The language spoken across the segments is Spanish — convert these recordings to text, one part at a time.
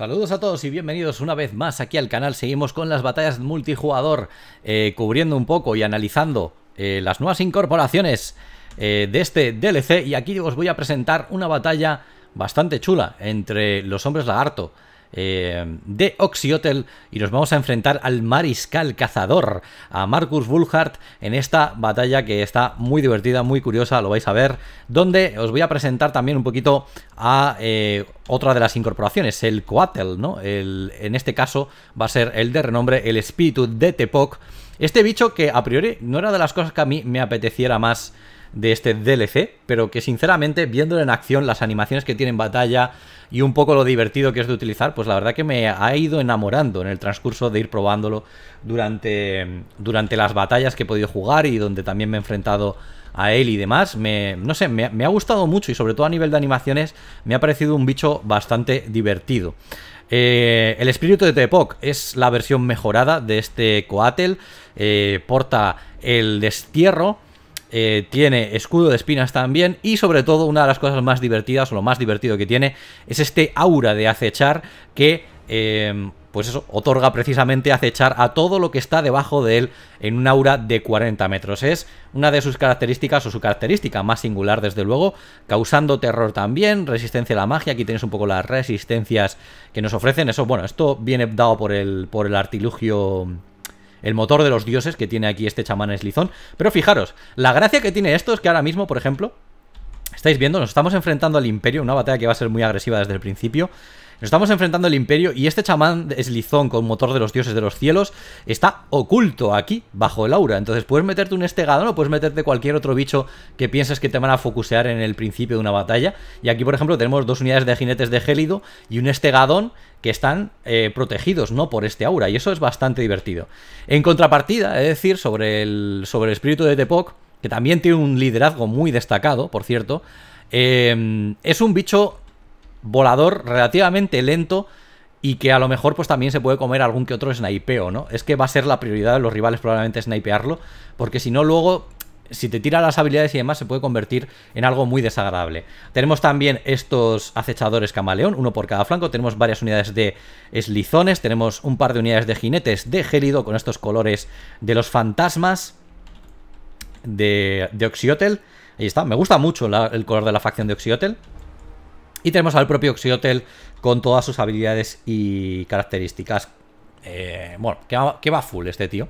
Saludos a todos y bienvenidos una vez más aquí al canal. Seguimos con las batallas multijugador, eh, cubriendo un poco y analizando eh, las nuevas incorporaciones eh, de este DLC. Y aquí os voy a presentar una batalla bastante chula entre los hombres lagarto eh, de Oxiotel y nos vamos a enfrentar al mariscal cazador, a Marcus Bullhart, en esta batalla que está muy divertida, muy curiosa, lo vais a ver, donde os voy a presentar también un poquito a eh, otra de las incorporaciones, el Coatel, ¿no? El, en este caso va a ser el de renombre, el espíritu de Tepoc, este bicho que a priori no era de las cosas que a mí me apeteciera más de este DLC, pero que sinceramente, viéndolo en acción, las animaciones que tiene en batalla y un poco lo divertido que es de utilizar, pues la verdad que me ha ido enamorando en el transcurso de ir probándolo durante, durante las batallas que he podido jugar y donde también me he enfrentado a él y demás, me, no sé, me, ha gustado mucho y sobre todo a nivel de animaciones me ha parecido un bicho bastante divertido. Eh, el espíritu de Tepoc es la versión mejorada de este Coatel. Eh, porta el destierro eh, tiene escudo de espinas también y sobre todo una de las cosas más divertidas o lo más divertido que tiene es este aura de acechar que... Em, pues eso, otorga precisamente acechar a todo lo que está debajo de él en un aura de 40 metros. Es una de sus características o su característica más singular, desde luego, causando terror también, resistencia a la magia, aquí tienes un poco las resistencias que nos ofrecen. Eso, bueno, esto viene dado por el, por el artilugio el motor de los dioses que tiene aquí este chamán eslizón. Pero fijaros, la gracia que tiene esto es que ahora mismo, por ejemplo, estáis viendo, nos estamos enfrentando al imperio, una batalla que va a ser muy agresiva desde el principio. Nos estamos enfrentando al imperio y este chamán eslizón con motor de los dioses de los cielos está oculto aquí, bajo el aura. Entonces puedes meterte un estegadón no puedes meterte cualquier otro bicho que pienses que te van a focusear en el principio de una batalla. Y aquí, por ejemplo, tenemos dos unidades de jinetes de Gélido y un estegadón que están eh, protegidos no por este aura y eso es bastante divertido. En contrapartida, es decir, sobre el, sobre el espíritu de Tepok, que también tiene un liderazgo muy destacado, por cierto, eh, es un bicho volador relativamente lento y que a lo mejor pues también se puede comer algún que otro snipeo, ¿no? Es que va a ser la prioridad de los rivales probablemente snipearlo, porque si no luego si te tira las habilidades y demás, se puede convertir en algo muy desagradable. Tenemos también estos acechadores camaleón, uno por cada flanco. Tenemos varias unidades de eslizones, tenemos un par de unidades de jinetes de gélido con estos colores de los fantasmas de, de Oxiotel. Ahí está, me gusta mucho el color de la facción de Oxiotel. Y tenemos al propio Xiotel con todas sus habilidades y características. Eh, bueno, que va, full este tío,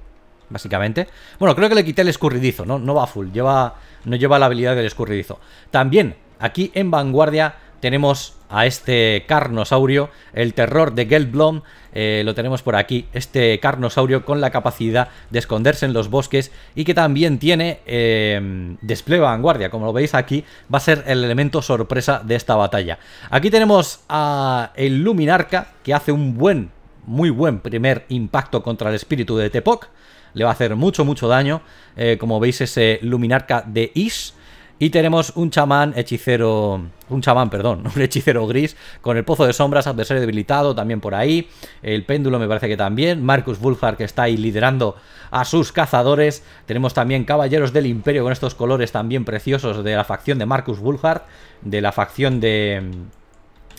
básicamente. Bueno, creo que le quité el escurridizo, ¿no? No va full, lleva, no lleva la habilidad del escurridizo. También, aquí en Vanguardia tenemos a este carnosaurio, el terror de Geldblom, eh, lo tenemos por aquí, este carnosaurio con la capacidad de esconderse en los bosques y que también tiene eh, despliegue vanguardia, como lo veis aquí, va a ser el elemento sorpresa de esta batalla. Aquí tenemos a el Luminarca, que hace un buen, muy buen primer impacto contra el espíritu de Tepok. le va a hacer mucho, mucho daño, eh, como veis ese Luminarca de Is, y tenemos un chamán hechicero... Un chamán, perdón, un hechicero gris con el Pozo de Sombras, adversario debilitado también por ahí. El Péndulo me parece que también. Marcus Vulfar que está ahí liderando a sus cazadores. Tenemos también Caballeros del Imperio con estos colores también preciosos de la facción de Marcus Wulhardt. de la facción de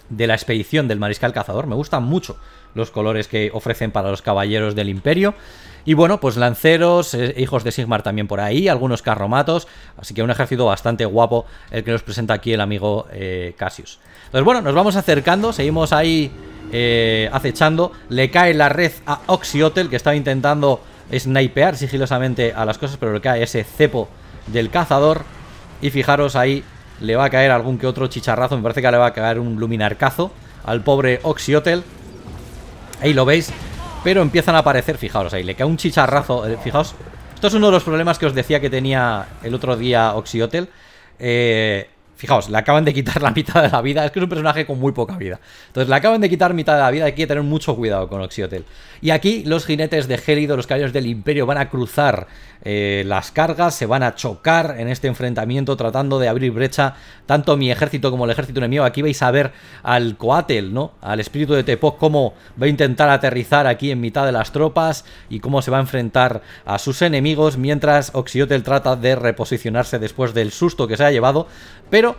de la expedición del mariscal cazador. Me gustan mucho los colores que ofrecen para los caballeros del imperio. Y bueno, pues lanceros, eh, hijos de Sigmar también por ahí, algunos carromatos, así que un ejército bastante guapo el que nos presenta aquí el amigo eh, Cassius. Entonces bueno, nos vamos acercando, seguimos ahí eh, acechando, le cae la red a Oxiotel que estaba intentando snipear sigilosamente a las cosas, pero le cae ese cepo del cazador y fijaros ahí, le va a caer algún que otro chicharrazo, me parece que le va a caer un luminarcazo al pobre Oxiotel Ahí lo veis, pero empiezan a aparecer, Fijaos ahí, le cae un chicharrazo, eh, fijaos, esto es uno de los problemas que os decía que tenía el otro día Oxyotel. Eh, Fijaos, le acaban de quitar la mitad de la vida. Es que es un personaje con muy poca vida. Entonces le acaban de quitar mitad de la vida. Hay que tener mucho cuidado con Oxiotel. Y aquí los jinetes de Gélido, los caballos del Imperio, van a cruzar eh, las cargas. Se van a chocar en este enfrentamiento tratando de abrir brecha tanto mi ejército como el ejército enemigo. Aquí vais a ver al Coatel, ¿no? Al espíritu de Tepoc, cómo va a intentar aterrizar aquí en mitad de las tropas y cómo se va a enfrentar a sus enemigos mientras Oxiotel trata de reposicionarse después del susto que se ha llevado. Pero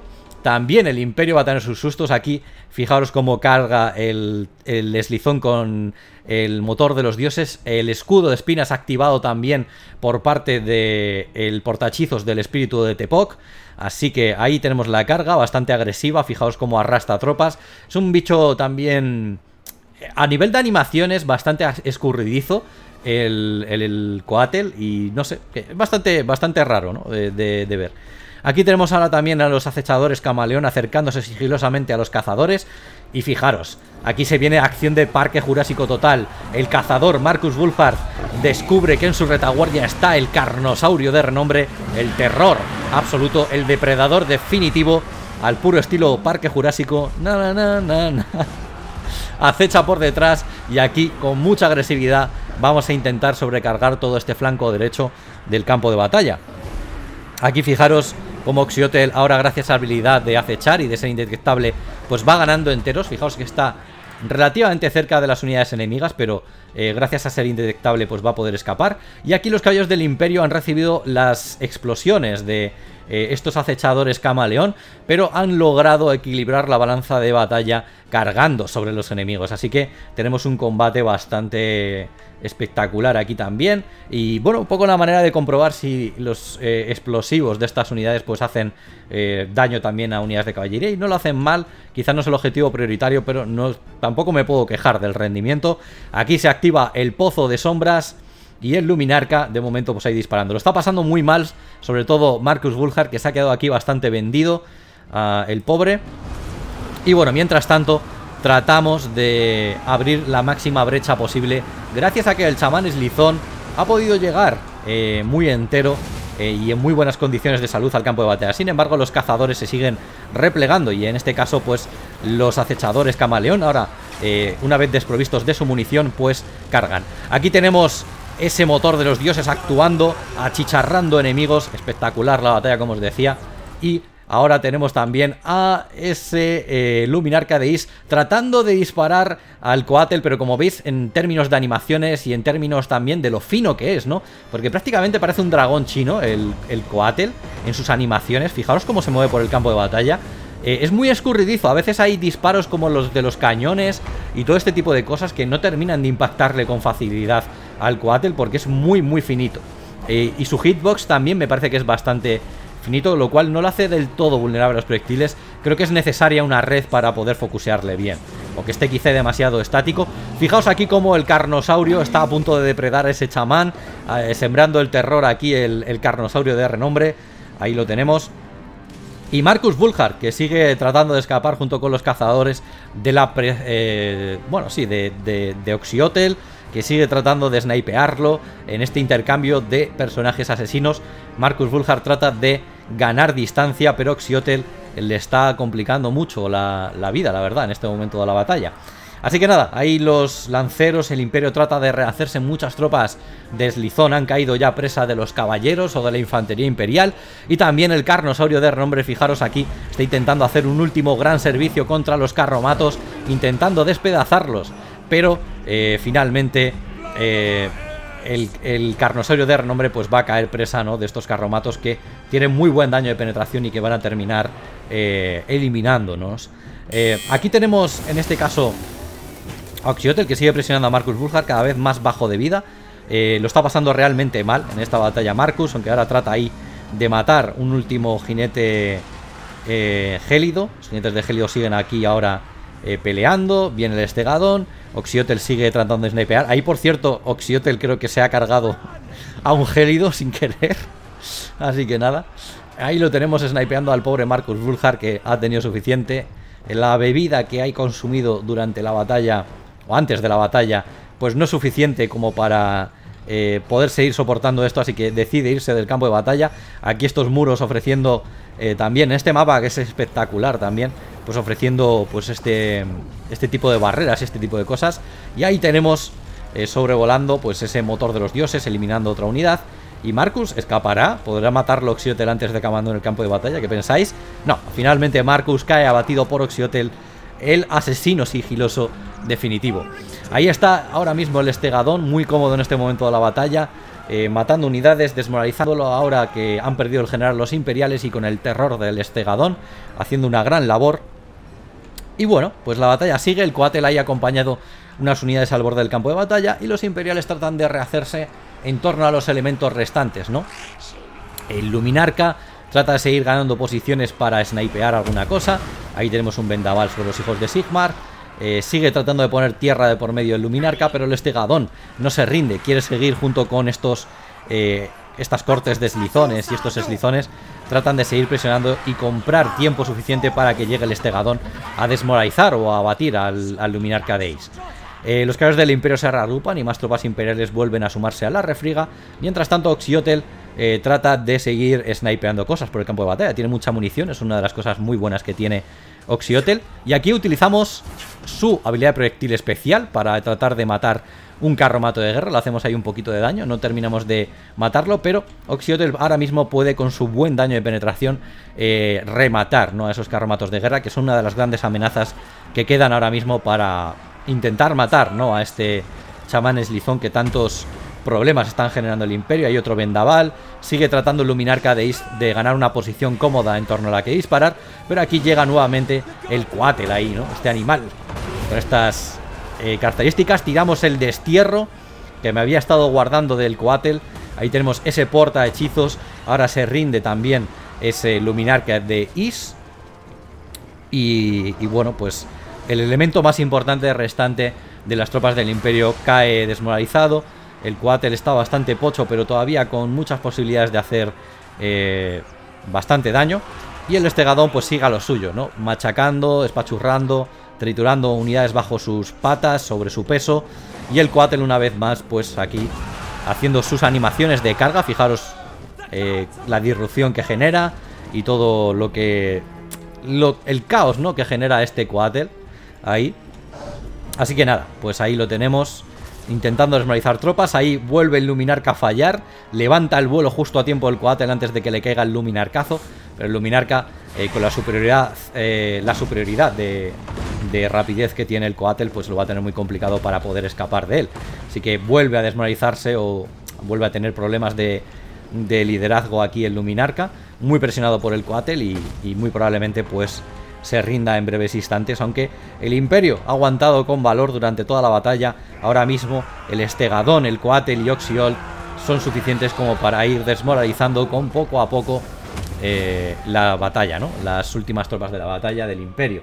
también el Imperio va a tener sus sustos aquí. Fijaros cómo carga el, el deslizón con el motor de los dioses. El escudo de espinas activado también por parte del el portachizos del espíritu de Tepoc. Así que ahí tenemos la carga, bastante agresiva. Fijaos cómo arrastra tropas. Es un bicho también... A nivel de animaciones, bastante escurridizo el, el, Coatel. Y no sé, bastante, bastante raro ¿no? de, de ver. Aquí tenemos ahora también a los acechadores camaleón acercándose sigilosamente a los cazadores. Y fijaros, aquí se viene acción de parque jurásico total. El cazador Marcus Wolfhard descubre que en su retaguardia está el carnosaurio de renombre, el terror absoluto, el depredador definitivo, al puro estilo parque jurásico. Na, Acecha por detrás y aquí con mucha agresividad vamos a intentar sobrecargar todo este flanco derecho del campo de batalla. Aquí fijaros como Oxiotel, ahora gracias a la habilidad de acechar y de ser indetectable, pues va ganando enteros. Fijaos que está relativamente cerca de las unidades enemigas, pero eh, gracias a ser indetectable pues va a poder escapar. Y aquí los caballos del Imperio han recibido las explosiones de eh, estos acechadores camaleón, pero han logrado equilibrar la balanza de batalla cargando sobre los enemigos. Así que tenemos un combate bastante espectacular aquí también. Y bueno, un poco la manera de comprobar si los eh, explosivos de estas unidades pues hacen eh, daño también a unidades de caballería y no lo hacen mal. Quizás no es el objetivo prioritario, pero no, tampoco me puedo quejar del rendimiento. Aquí se activa el pozo de sombras. Y el Luminarca, de momento, pues ahí disparando. Lo está pasando muy mal, sobre todo Marcus Bulhar, que se ha quedado aquí bastante vendido, ah, el pobre. Y bueno, mientras tanto, tratamos de abrir la máxima brecha posible, gracias a que el chamán Slizón ha podido llegar eh, muy entero eh, y en muy buenas condiciones de salud al campo de batalla. Sin embargo, los cazadores se siguen replegando y en este caso, pues, los acechadores camaleón ahora, eh, una vez desprovistos de su munición, pues, cargan. Aquí tenemos ese motor de los dioses actuando, achicharrando enemigos. Espectacular la batalla, como os decía. Y ahora tenemos también a ese Luminar eh, Luminarca de tratando de disparar al Coatel, pero como veis, en términos de animaciones y en términos también de lo fino que es, ¿no? Porque prácticamente parece un dragón chino el, el Coatel en sus animaciones. Fijaros cómo se mueve por el campo de batalla. Eh, es muy escurridizo, a veces hay disparos como los de los cañones y todo este tipo de cosas que no terminan de impactarle con facilidad al Coatel porque es muy, muy finito. Eh, y su hitbox también me parece que es bastante finito, lo cual no lo hace del todo vulnerable a los proyectiles. Creo que es necesaria una red para poder focusearle bien, o que esté quizá demasiado estático. Fijaos aquí como el carnosaurio está a punto de depredar a ese chamán, eh, sembrando el terror aquí el, carnosaurio de renombre. Ahí lo tenemos. Y Marcus vulgar que sigue tratando de escapar junto con los cazadores de la... Eh, bueno, sí, de, de, de Oxiotel que sigue tratando de snipearlo en este intercambio de personajes asesinos. Marcus Bulhar trata de ganar distancia, pero Xiotel le está complicando mucho la, vida, la verdad, en este momento de la batalla. Así que nada, ahí los lanceros, el imperio trata de rehacerse, muchas tropas de han caído ya presa de los caballeros o de la infantería imperial y también el carnosaurio de renombre, fijaros aquí, está intentando hacer un último gran servicio contra los carromatos, intentando despedazarlos pero eh, finalmente eh, el, el, de renombre pues va a caer presa de estos carromatos que tienen muy buen daño de penetración y que van a terminar eh, eliminándonos. aquí tenemos en este caso a que sigue presionando a Marcus Burjar cada vez más bajo de vida. lo está pasando realmente mal en esta batalla Marcus, aunque ahora trata ahí de matar un último jinete gélido. Los jinetes de gélido siguen aquí ahora eh, peleando, viene el Estegadón, Oxiotel sigue tratando de snipear. Ahí, por cierto, Oxiotel creo que se ha cargado a un gélido sin querer. Así que nada, ahí lo tenemos snipeando al pobre Marcus Bulhar que ha tenido suficiente. La bebida que hay consumido durante la batalla, o antes de la batalla, pues no es suficiente como para eh, poder seguir soportando esto, así que decide irse del campo de batalla. Aquí estos muros ofreciendo eh, también este mapa que es espectacular también pues ofreciendo pues este, este tipo de barreras, este tipo de cosas. Y ahí tenemos eh, sobrevolando pues ese motor de los dioses, eliminando otra unidad. Y Marcus escapará, podrá matarlo Oxiotel antes de acabando en el campo de batalla, ¿qué pensáis? No, finalmente Marcus cae abatido por Oxiotel, el asesino sigiloso definitivo. Ahí está ahora mismo el Estegadón, muy cómodo en este momento de la batalla, eh, matando unidades, desmoralizándolo ahora que han perdido el general los imperiales y con el terror del Estegadón, haciendo una gran labor y bueno, pues la batalla sigue, el coatel ha acompañado unas unidades al borde del campo de batalla y los imperiales tratan de rehacerse en torno a los elementos restantes, ¿no? El Luminarca trata de seguir ganando posiciones para snipear alguna cosa, ahí tenemos un vendaval sobre los hijos de Sigmar, eh, sigue tratando de poner tierra de por medio el Luminarca, pero el Estegadón no se rinde, quiere seguir junto con estos eh, estas cortes de slizones y estos eslizones tratan de seguir presionando y comprar tiempo suficiente para que llegue el Estegadón a desmoralizar o a abatir al, al Luminar Cadeis. Eh, los caballos del Imperio se arrarupan y más tropas imperiales vuelven a sumarse a la refriga. Mientras tanto, Oxiotel eh, trata de seguir snipeando cosas por el campo de batalla. Tiene mucha munición, es una de las cosas muy buenas que tiene Oxiotel Y aquí utilizamos su habilidad de proyectil especial para tratar de matar un carromato de guerra. Lo hacemos ahí un poquito de daño, no terminamos de matarlo, pero Oxiotel ahora mismo puede con su buen daño de penetración eh, rematar ¿no? a esos carromatos de guerra, que son una de las grandes amenazas que quedan ahora mismo para intentar matar ¿no? a este chamán eslizón que tantos problemas están generando el Imperio. Hay otro vendaval. Sigue tratando el Luminarca de, de, ganar una posición cómoda en torno a la que disparar. Pero aquí llega nuevamente el cuatel ahí, ¿no? Este animal. Con estas eh, características tiramos el destierro que me había estado guardando del cuatel Ahí tenemos ese porta hechizos. Ahora se rinde también ese Luminarca de Is. Y, y bueno, pues el elemento más importante restante de las tropas del Imperio cae desmoralizado. El cuátel está bastante pocho, pero todavía con muchas posibilidades de hacer eh, bastante daño. Y el Estegadón pues siga lo suyo, ¿no? Machacando, espachurrando, triturando unidades bajo sus patas, sobre su peso. Y el cuátel, una vez más pues aquí haciendo sus animaciones de carga. Fijaros eh, la disrupción que genera y todo lo que... el caos, ¿no? Que genera este cuátel. ahí. Así que nada, pues ahí lo tenemos intentando desmoralizar tropas. Ahí vuelve el Luminarca a fallar. Levanta el vuelo justo a tiempo del Coatel antes de que le caiga el Luminarcazo. Pero el Luminarca, eh, con la superioridad, eh, la superioridad de, rapidez que tiene el Coatel, pues lo va a tener muy complicado para poder escapar de él. Así que vuelve a desmoralizarse o vuelve a tener problemas de, de liderazgo aquí el Luminarca. Muy presionado por el Coatel y muy probablemente pues se rinda en breves instantes, aunque el imperio ha aguantado con valor durante toda la batalla. Ahora mismo el Estegadón, el coate y Oxiol son suficientes como para ir desmoralizando con poco a poco eh, la batalla, ¿no? Las últimas tropas de la batalla del imperio.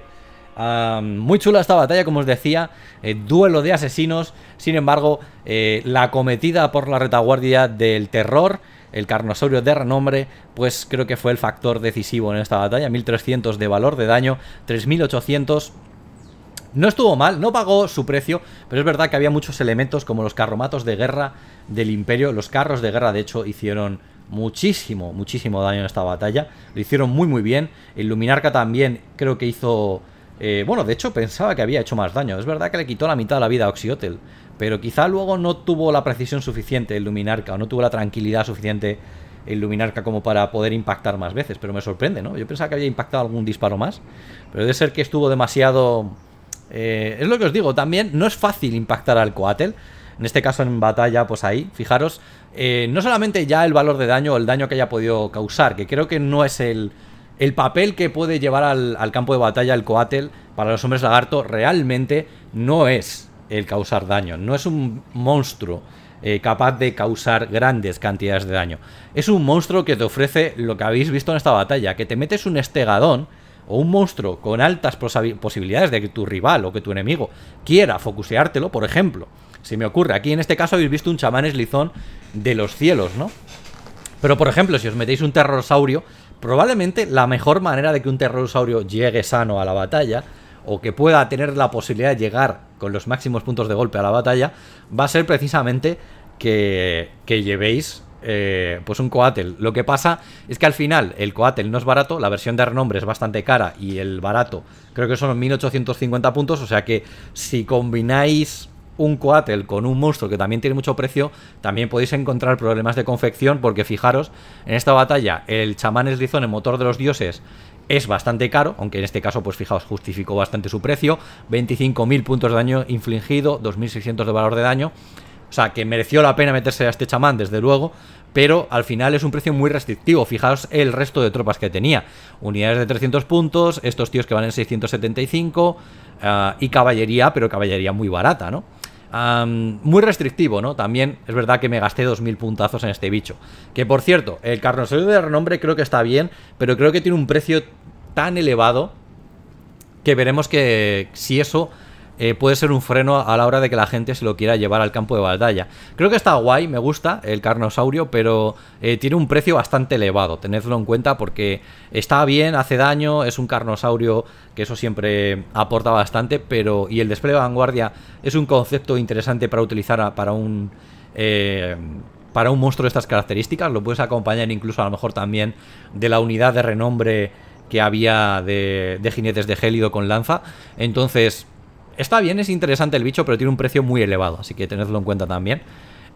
Ah, muy chula esta batalla, como os decía, eh, duelo de asesinos, sin embargo, eh, la cometida por la retaguardia del terror el carnosaurio de renombre, pues creo que fue el factor decisivo en esta batalla. 1300 de valor de daño, 3800 no estuvo mal, no pagó su precio, pero es verdad que había muchos elementos como los carromatos de guerra del imperio. Los carros de guerra, de hecho, hicieron muchísimo, muchísimo daño en esta batalla. Lo hicieron muy, muy bien. El Luminarca también creo que hizo eh, bueno, de hecho pensaba que había hecho más daño. Es verdad que le quitó la mitad de la vida a Oxiotel Pero quizá luego no tuvo la precisión suficiente el Luminarca. O no tuvo la tranquilidad suficiente el Luminarca como para poder impactar más veces. Pero me sorprende, ¿no? Yo pensaba que había impactado algún disparo más. Pero debe ser que estuvo demasiado... Eh, es lo que os digo, también no es fácil impactar al Coatel. En este caso en batalla, pues ahí, fijaros, eh, no solamente ya el valor de daño o el daño que haya podido causar, que creo que no es el, el papel que puede llevar al, campo de batalla el Coatel para los hombres lagarto realmente no es el causar daño, no es un monstruo eh, capaz de causar grandes cantidades de daño. Es un monstruo que te ofrece lo que habéis visto en esta batalla, que te metes un estegadón o un monstruo con altas posibilidades de que tu rival o que tu enemigo quiera focuseártelo, por ejemplo. si me ocurre, aquí en este caso habéis visto un chamán eslizón de los cielos, ¿no? Pero por ejemplo, si os metéis un terrosaurio, probablemente la mejor manera de que un terrorosaurio llegue sano a la batalla o que pueda tener la posibilidad de llegar con los máximos puntos de golpe a la batalla va a ser precisamente que, que llevéis eh, pues un coatel. Lo que pasa es que al final el coatel no es barato, la versión de renombre es bastante cara y el barato creo que son 1850 puntos, o sea que si combináis un coatel con un monstruo que también tiene mucho precio, también podéis encontrar problemas de confección porque fijaros, en esta batalla el chamán eslizón, el motor de los dioses, es bastante caro, aunque en este caso, pues fijaos, justificó bastante su precio. 25.000 puntos de daño infligido, 2.600 de valor de daño. O sea, que mereció la pena meterse a este chamán, desde luego, pero al final es un precio muy restrictivo. Fijaos el resto de tropas que tenía. Unidades de 300 puntos, estos tíos que van en 675, y caballería, pero caballería muy barata, ¿no? muy restrictivo, ¿no? También es verdad que me gasté 2.000 puntazos en este bicho. Que por cierto, el carnosaurio de renombre creo que está bien, pero creo que tiene un precio tan elevado que veremos que si eso eh, puede ser un freno a la hora de que la gente se lo quiera llevar al campo de batalla. Creo que está guay, me gusta el carnosaurio, pero eh, tiene un precio bastante elevado, tenedlo en cuenta porque está bien, hace daño, es un carnosaurio que eso siempre aporta bastante, pero y el despliegue de vanguardia es un concepto interesante para utilizar para un... Eh, para un monstruo de estas características, lo puedes acompañar incluso a lo mejor también de la unidad de renombre que había de, de, jinetes de gélido con lanza. Entonces, Está bien, es interesante el bicho, pero tiene un precio muy elevado, así que tenedlo en cuenta también.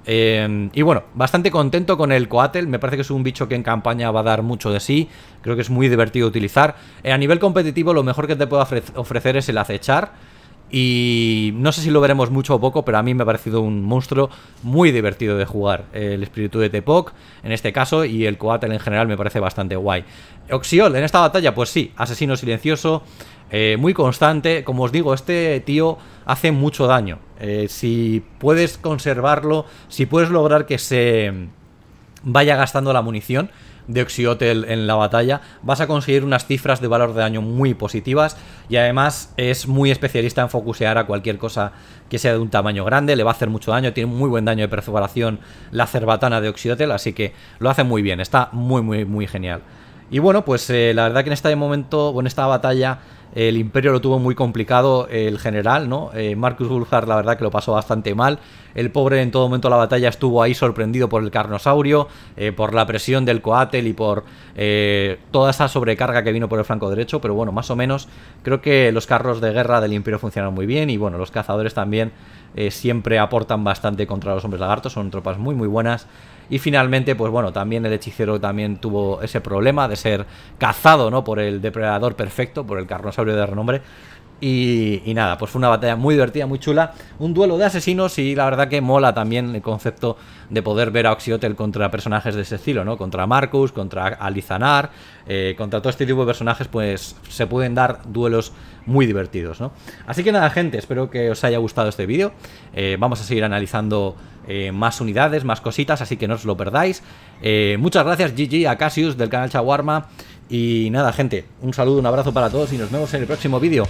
Eh, y bueno, bastante contento con el Coatel. Me parece que es un bicho que en campaña va a dar mucho de sí. Creo que es muy divertido utilizar. Eh, a nivel competitivo, lo mejor que te puedo ofrecer es el acechar. Y no sé si lo veremos mucho o poco, pero a mí me ha parecido un monstruo muy divertido de jugar. El espíritu de Tepoc, en este caso, y el Coatel en general me parece bastante guay. Oxiol, en esta batalla, pues sí, asesino silencioso. Eh, muy constante. Como os digo, este tío hace mucho daño. Eh, si puedes conservarlo, si puedes lograr que se vaya gastando la munición de Oxiotel en la batalla, vas a conseguir unas cifras de valor de daño muy positivas y además es muy especialista en focusear a cualquier cosa que sea de un tamaño grande, le va a hacer mucho daño, tiene muy buen daño de perforación la cerbatana de Oxiotel, así que lo hace muy bien, está muy muy muy genial. Y bueno, pues eh, la verdad que en este momento, o en esta batalla, el Imperio lo tuvo muy complicado el general, ¿no? Eh, Marcus la verdad, que lo pasó bastante mal. El pobre en todo momento de la batalla estuvo ahí sorprendido por el carnosaurio, eh, por la presión del coatel y por eh, toda esa sobrecarga que vino por el flanco derecho. Pero bueno, más o menos, creo que los carros de guerra del Imperio funcionaron muy bien y bueno, los cazadores también siempre aportan bastante contra los hombres lagartos, son tropas muy, muy buenas. Y finalmente, pues bueno, también el hechicero también tuvo ese problema de ser cazado, ¿no? Por el depredador perfecto, por el carnosaurio de renombre. Y, nada, pues fue una batalla muy divertida, muy chula. Un duelo de asesinos y la verdad que mola también el concepto de poder ver a Oxiotel contra personajes de ese estilo, ¿no? Contra Marcus, contra Alizanar, eh, contra todo este tipo de personajes, pues se pueden dar duelos muy divertidos, ¿no? Así que nada, gente, espero que os haya gustado este vídeo. Eh, vamos a seguir analizando eh, más unidades, más cositas, así que no os lo perdáis. Eh, muchas gracias, GG, a del canal Chaguarma. Y nada, gente, un saludo, un abrazo para todos y nos vemos en el próximo vídeo.